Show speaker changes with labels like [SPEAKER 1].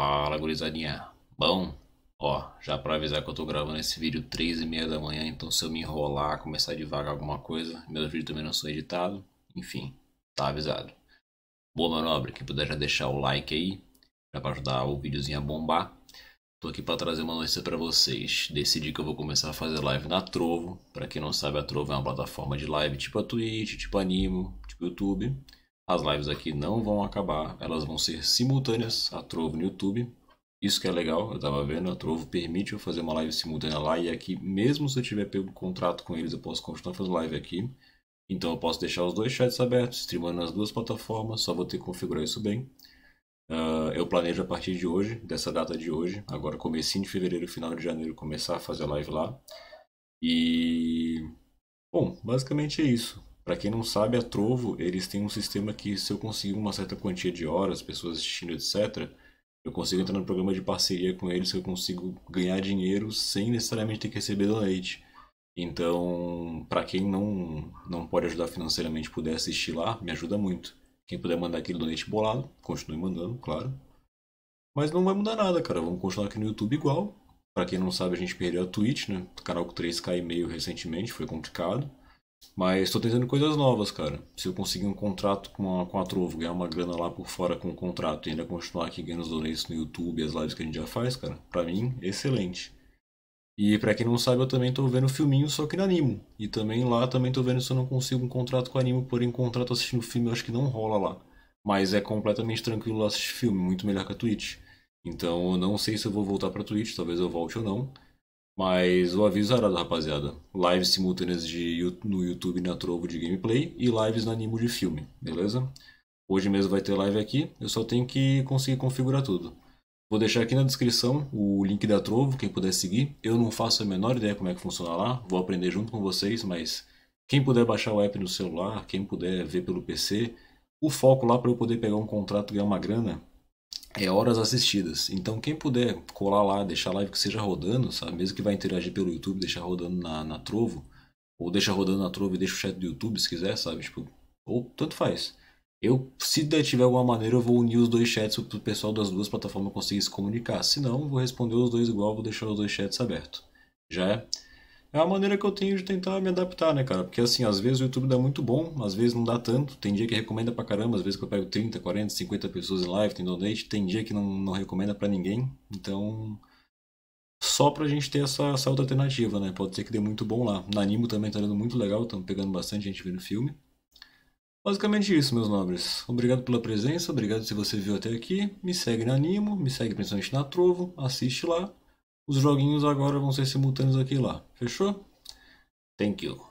[SPEAKER 1] Fala gurizadinha, bom? Ó, já pra avisar que eu tô gravando esse vídeo 3 e meia da manhã, então se eu me enrolar, começar devagar alguma coisa, meus vídeos também não são editados, enfim, tá avisado. Boa manobra, quem puder já deixar o like aí, já pra ajudar o videozinho a bombar. Tô aqui para trazer uma notícia para vocês. Decidi que eu vou começar a fazer live na Trovo. Para quem não sabe, a Trovo é uma plataforma de live tipo a Twitch, tipo Animo, tipo YouTube as lives aqui não vão acabar, elas vão ser simultâneas
[SPEAKER 2] à Trovo no YouTube. Isso que é legal, eu estava vendo, a Trovo permite eu fazer uma live simultânea lá e aqui, mesmo se eu tiver pego contrato com eles, eu posso continuar fazendo live aqui. Então eu posso deixar os dois chats abertos, streamando nas duas plataformas, só vou ter que configurar isso bem. Uh, eu planejo a partir de hoje, dessa data de hoje, agora comecinho de fevereiro, final de janeiro, começar a fazer live lá. E bom, basicamente é isso. Para quem não sabe, a Trovo, eles têm um sistema que se eu conseguir uma certa quantia de horas, pessoas assistindo, etc., eu consigo entrar no programa de parceria com eles, eu consigo ganhar dinheiro sem necessariamente ter que receber donate. Então, para quem não não pode ajudar financeiramente, puder assistir lá, me ajuda muito. Quem puder mandar aquele donate bolado, continue mandando, claro. Mas não vai mudar nada, cara. Vamos continuar aqui no YouTube igual. Para quem não sabe, a gente perdeu a Twitch, né? O canal com 3k e meio recentemente, foi complicado. Mas estou tentando coisas novas, cara. Se eu conseguir um contrato com a, com a Trovo, ganhar uma grana lá por fora com o contrato e ainda continuar aqui ganhando os donates no YouTube, as lives que a gente já faz, cara, pra mim, excelente. E pra quem não sabe, eu também tô vendo filminho, só que na Animo. E também lá, também tô vendo se eu não consigo um contrato com a Animo, porém contrato assistindo filme eu acho que não rola lá. Mas é completamente tranquilo lá assistir filme, muito melhor que a Twitch. Então eu não sei se eu vou voltar pra Twitch, talvez eu volte ou não. Mas o aviso era do rapaziada. Lives simultâneas de, no YouTube na Trovo de gameplay e lives na Animo de filme, beleza? Hoje mesmo vai ter live aqui, eu só tenho que conseguir configurar tudo. Vou deixar aqui na descrição o link da Trovo, quem puder seguir. Eu não faço a menor ideia como é que funciona lá, vou aprender junto com vocês, mas quem puder baixar o app no celular, quem puder ver pelo PC, o foco lá para eu poder pegar um contrato e ganhar uma grana é horas assistidas. Então quem puder colar lá, deixar a live que seja rodando, sabe? Mesmo que vai interagir pelo YouTube, deixar rodando na, na Trovo, ou deixa rodando na Trovo e deixa o chat do YouTube se quiser, sabe? Tipo, ou tanto faz. Eu, se der, tiver alguma maneira, eu vou unir os dois chats para o pessoal das duas plataformas conseguir se comunicar. Se não, vou responder os dois igual, vou deixar os dois chats abertos. Já é? é a maneira que eu tenho de tentar me adaptar, né, cara? Porque assim, às vezes o YouTube dá muito bom, às vezes não dá tanto. Tem dia que recomenda pra caramba, às vezes que eu pego 30, 40, 50 pessoas em live, tem donate. Tem dia que não, não recomenda para ninguém. Então, só pra gente ter essa, essa outra alternativa, né? Pode ser que dê muito bom lá. Na Animo também tá dando muito legal, estamos pegando bastante gente vendo filme. Basicamente isso, meus nobres. Obrigado pela presença, obrigado se você viu até aqui. Me segue na Animo, me segue principalmente na Trovo, assiste lá os joguinhos agora vão ser simultâneos aqui e lá. Fechou? Thank you.